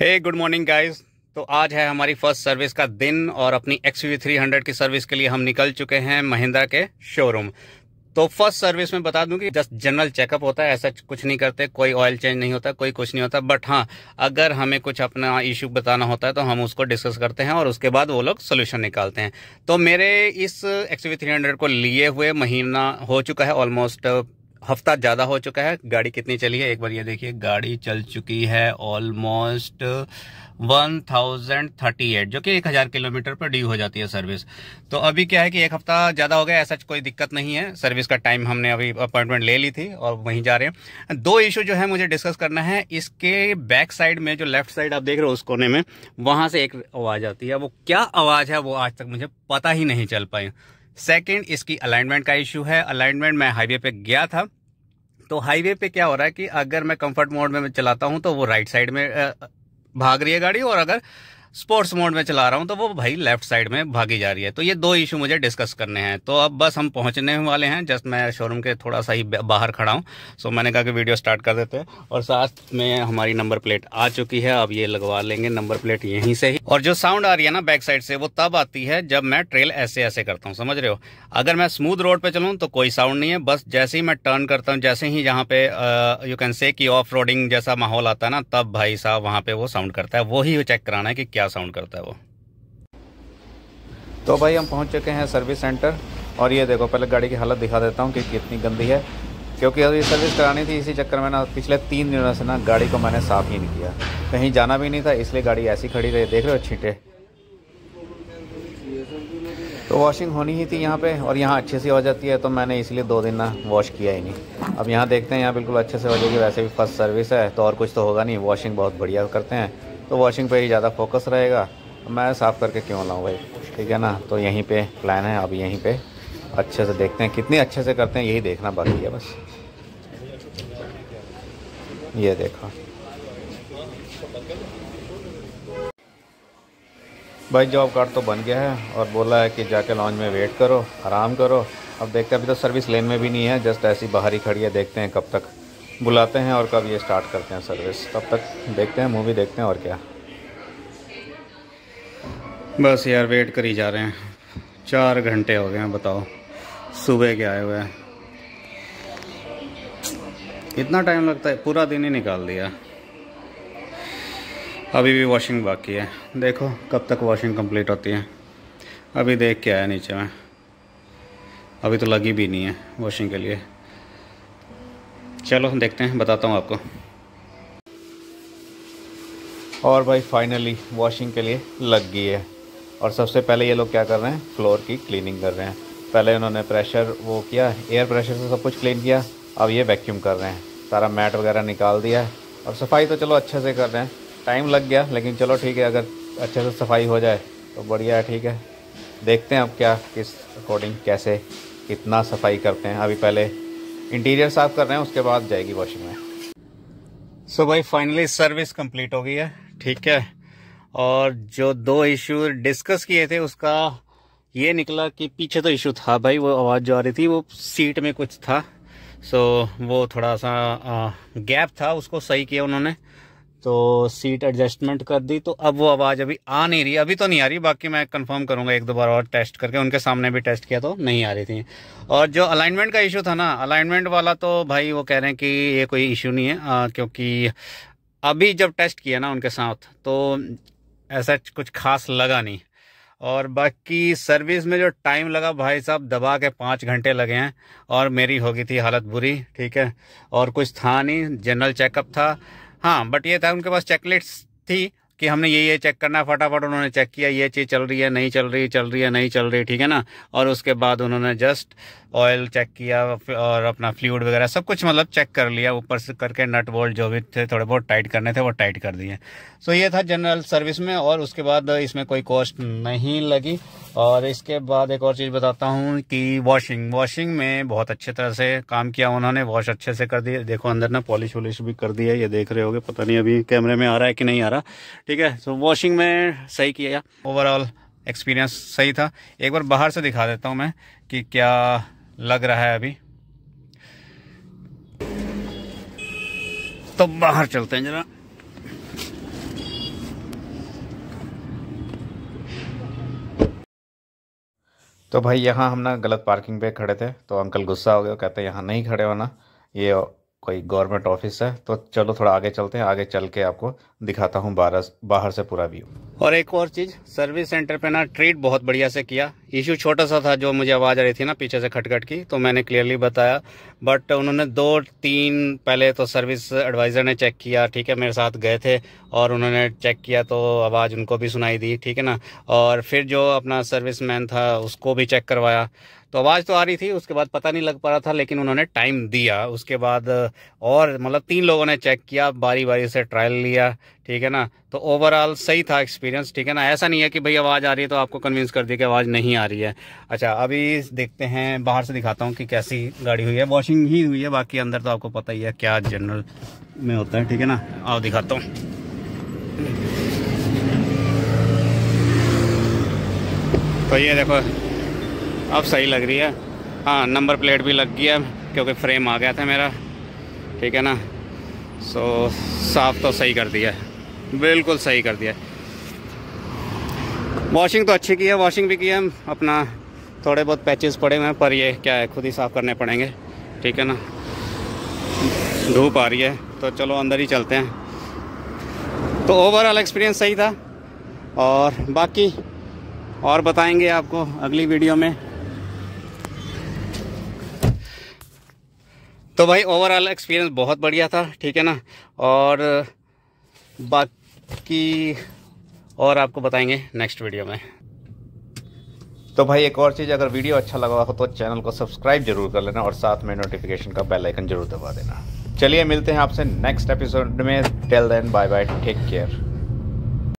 हे good morning guys तो आज है हमारी फर्स्ट सर्विस का दिन और अपनी एक्स वी थ्री हंड्रेड की सर्विस के लिए हम निकल चुके हैं महिंद्रा के शोरूम तो फर्स्ट सर्विस में बता दूं कि जस्ट जनरल चेकअप होता है ऐसा कुछ नहीं करते कोई ऑयल चेंज नहीं होता कोई कुछ नहीं होता बट हाँ अगर हमें कुछ अपना इश्यू बताना होता है तो हम उसको डिस्कस करते हैं और उसके बाद वो लोग सोल्यूशन निकालते हैं तो मेरे इस एक्स थ्री हंड्रेड को लिए हुए महीना हो चुका है ऑलमोस्ट हफ्ता ज़्यादा हो चुका है गाड़ी कितनी चली है एक बार ये देखिए गाड़ी चल चुकी है ऑलमोस्ट 1038 जो कि 1000 किलोमीटर पर ड्यू हो जाती है सर्विस तो अभी क्या है कि एक हफ्ता ज़्यादा हो गया ऐसा कोई दिक्कत नहीं है सर्विस का टाइम हमने अभी अपॉइंटमेंट ले ली थी और वहीं जा रहे हैं दो इशू जो है मुझे डिस्कस करना है इसके बैक साइड में जो लेफ्ट साइड आप देख रहे हो उस कोने में वहां से एक आवाज़ आती है वो क्या आवाज़ है वो आज तक मुझे पता ही नहीं चल पाई सेकंड इसकी अलाइनमेंट का इशू है अलाइनमेंट मैं हाईवे पे गया था तो हाईवे पे क्या हो रहा है कि अगर मैं कंफर्ट मोड में चलाता हूं तो वो राइट साइड में भाग रही है गाड़ी और अगर स्पोर्ट्स मोड में चला रहा हूँ तो वो भाई लेफ्ट साइड में भागी जा रही है तो ये दो इशू मुझे डिस्कस करने हैं तो अब बस हम पहुँचने वाले हैं जस्ट मैं शोरूम के थोड़ा सा ही बाहर खड़ा हूँ सो मैंने कहा कि वीडियो स्टार्ट कर देते हैं और साथ में हमारी नंबर प्लेट आ चुकी है अब ये लगवा लेंगे नंबर प्लेट यहीं से ही और जो साउंड आ रही है ना बैक साइड से वो तब आती है जब मैं ट्रेल ऐसे ऐसे करता हूँ समझ रहे हो अगर मैं स्मूथ रोड पर चलूँ तो कोई साउंड नहीं है बस जैसे ही मैं टर्न करता हूँ जैसे ही जहाँ पे यू कैन से कि ऑफ रोडिंग जैसा माहौल आता है ना तब भाई साहब वहाँ पे वो साउंड करता है वही चेक कराना है कि क्या क्या साउंड करता है वो तो भाई हम पहुंच चुके हैं सर्विस सेंटर और ये देखो पहले गाड़ी की हालत दिखा देता हूँ कि कितनी गंदी है क्योंकि अभी सर्विस करानी थी इसी चक्कर में ना पिछले तीन दिनों से ना गाड़ी को मैंने साफ़ ही नहीं किया कहीं जाना भी नहीं था इसलिए गाड़ी ऐसी खड़ी रही देख रहे हो छींटे तो वॉशिंग होनी ही थी यहाँ पे और यहाँ अच्छे से हो जाती है तो मैंने इसलिए दो दिन ना वॉश किया ही नहीं अब यहाँ देखते हैं यहाँ बिल्कुल अच्छे से हो जाएगी वैसे भी फर्स्ट सर्विस है तो और कुछ तो होगा नहीं वॉशिंग बहुत बढ़िया करते हैं तो वॉशिंग पे ही ज़्यादा फोकस रहेगा मैं साफ़ करके क्यों लाऊँ भाई ठीक है ना तो यहीं पे प्लान है अब यहीं पे अच्छे से देखते हैं कितने अच्छे से करते हैं यही देखना बाकी है बस ये देखा भाई जॉब कार्ड तो बन गया है और बोला है कि जाके लॉन्च में वेट करो आराम करो अब देखते हैं अभी तो सर्विस लेन में भी नहीं है जस्ट ऐसी बाहर ही खड़ी है देखते हैं कब तक बुलाते हैं और कब ये स्टार्ट करते हैं सर्विस तब तक देखते हैं मूवी देखते हैं और क्या बस यार वेट कर ही जा रहे हैं चार घंटे हो गए हैं बताओ सुबह के आए हुए हैं इतना टाइम लगता है पूरा दिन ही निकाल दिया अभी भी वॉशिंग बाकी है देखो कब तक वॉशिंग कंप्लीट होती है अभी देख के आया नीचे में अभी तो लगी भी नहीं है वॉशिंग के लिए चलो देखते हैं बताता हूँ आपको और भाई फाइनली वॉशिंग के लिए लग गई है और सबसे पहले ये लोग क्या कर रहे हैं फ्लोर की क्लीनिंग कर रहे हैं पहले उन्होंने प्रेशर वो किया एयर प्रेशर से सब कुछ क्लीन किया अब ये वैक्यूम कर रहे हैं सारा मैट वगैरह निकाल दिया है और सफाई तो चलो अच्छे से कर रहे हैं टाइम लग गया लेकिन चलो ठीक है अगर अच्छे से सफाई हो जाए तो बढ़िया है ठीक है देखते हैं अब क्या किस अकॉर्डिंग कैसे कितना सफाई करते हैं अभी पहले इंटीरियर साफ कर रहे हैं उसके बाद जाएगी वॉशिंग में सो so भाई फाइनली सर्विस कंप्लीट हो गई है ठीक है और जो दो इशू डिस्कस किए थे उसका ये निकला कि पीछे तो इशू था भाई वो आवाज़ जो आ रही थी वो सीट में कुछ था सो so, वो थोड़ा सा आ, गैप था उसको सही किया उन्होंने तो सीट एडजस्टमेंट कर दी तो अब वो आवाज़ अभी आ नहीं रही अभी तो नहीं आ रही बाकी मैं कंफर्म करूँगा एक दो बार और टेस्ट करके उनके सामने भी टेस्ट किया तो नहीं आ रही थी और जो अलाइनमेंट का इशू था ना अलाइनमेंट वाला तो भाई वो कह रहे हैं कि ये कोई इशू नहीं है आ, क्योंकि अभी जब टेस्ट किया ना उनके साथ तो ऐसा कुछ खास लगा नहीं और बाकी सर्विस में जो टाइम लगा भाई साहब दबा के पाँच घंटे लगे हैं और मेरी हो गई थी हालत बुरी ठीक है और कुछ था नहीं जनरल चेकअप था हाँ बट ये था उनके पास चेकलेट्स थी कि हमने ये ये चेक करना है फटाफट उन्होंने चेक किया ये चीज़ चल रही है नहीं चल रही चल रही है नहीं चल रही ठीक है ना और उसके बाद उन्होंने जस्ट ऑयल चेक किया और अपना फ्लूड वगैरह सब कुछ मतलब चेक कर लिया ऊपर से करके नट बोल्ट जो भी थे थोड़े बहुत टाइट करने थे वो टाइट कर दिए सो ये था जनरल सर्विस में और उसके बाद इसमें कोई कॉस्ट नहीं लगी और इसके बाद एक और चीज़ बताता हूँ कि वॉशिंग वॉशिंग में बहुत अच्छे तरह से काम किया उन्होंने वॉश अच्छे से कर दिया देखो अंदर ना पॉलिश वॉलिश भी कर दी है ये देख रहे हो पता नहीं अभी कैमरे में आ रहा है कि नहीं आ रहा ठीक है सो वॉशिंग में सही किया ओवरऑल एक्सपीरियंस सही था एक बार बाहर से दिखा देता हूँ मैं कि क्या लग रहा है अभी तो बाहर चलते हैं जरा तो भाई यहाँ हम ना गलत पार्किंग पे खड़े थे तो अंकल गुस्सा हो गया कहते यहाँ नहीं खड़े होना ये कोई गवर्नमेंट ऑफिस है तो चलो थोड़ा आगे चलते हैं आगे चल के आपको दिखाता हूँ बाहर से पूरा व्यू और एक और चीज़ सर्विस सेंटर पे ना ट्रीट बहुत बढ़िया से किया इशू छोटा सा था जो मुझे आवाज़ आ रही थी ना पीछे से खटखट की तो मैंने क्लियरली बताया बट उन्होंने दो तीन पहले तो सर्विस एडवाइज़र ने चेक किया ठीक है मेरे साथ गए थे और उन्होंने चेक किया तो आवाज़ उनको भी सुनाई दी ठीक है ना और फिर जो अपना सर्विस मैन था उसको भी चेक करवाया तो आवाज़ तो आ रही थी उसके बाद पता नहीं लग पा रहा था लेकिन उन्होंने टाइम दिया उसके बाद और मतलब तीन लोगों ने चेक किया बारी बारी से ट्रायल लिया ठीक है ना तो ओवरऑल सही था एक्सपीरियंस ठीक है ना ऐसा नहीं है कि भाई आवाज़ आ रही है तो आपको कन्विंस कर दिया कि आवाज़ नहीं आ रही है अच्छा अभी देखते हैं बाहर से दिखाता हूँ कि कैसी गाड़ी हुई है वॉशिंग ही हुई है बाकी अंदर तो आपको पता ही है क्या जनरल में होता है ठीक है ना आओ दिखाता हूँ तो ये देखो अब सही लग रही है हाँ नंबर प्लेट भी लग गई है क्योंकि फ्रेम आ गया था मेरा ठीक है ना सो साफ़ तो सही कर दिया बिल्कुल सही कर दिया वॉशिंग तो अच्छी की है वॉशिंग भी की है अपना थोड़े बहुत पैचेस पड़े हुए हैं पर ये क्या है खुद ही साफ़ करने पड़ेंगे ठीक है ना धूप आ रही है तो चलो अंदर ही चलते हैं तो ओवरऑल एक्सपीरियंस सही था और बाकी और बताएंगे आपको अगली वीडियो में तो भाई ओवरऑल एक्सपीरियंस बहुत बढ़िया था ठीक है ना और बाकी और आपको बताएंगे नेक्स्ट वीडियो में तो भाई एक और चीज़ अगर वीडियो अच्छा लगा हो तो चैनल को सब्सक्राइब जरूर कर लेना और साथ में नोटिफिकेशन का बेल आइकन जरूर दबा देना चलिए मिलते हैं आपसे नेक्स्ट एपिसोड में till then bye bye take care